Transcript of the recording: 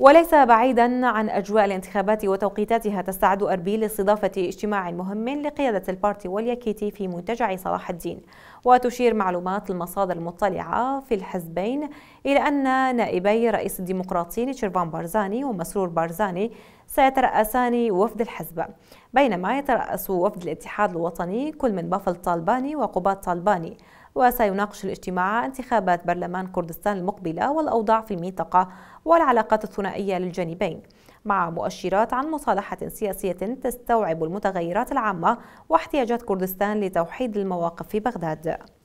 وليس بعيدا عن أجواء الانتخابات وتوقيتاتها تستعد أربيل لاستضافة اجتماع مهم لقيادة البارتي واليكيتي في منتجع صلاح الدين وتشير معلومات المصادر المطلعة في الحزبين إلى أن نائبي رئيس الديمقراطيين شيرفان بارزاني ومسرور بارزاني سيترأسان وفد الحزب بينما يترأس وفد الاتحاد الوطني كل من بافل طالباني وقباط طالباني وسيناقش الاجتماع انتخابات برلمان كردستان المقبلة والأوضاع في المنطقة والعلاقات الثنائية للجانبين مع مؤشرات عن مصالحة سياسية تستوعب المتغيرات العامة واحتياجات كردستان لتوحيد المواقف في بغداد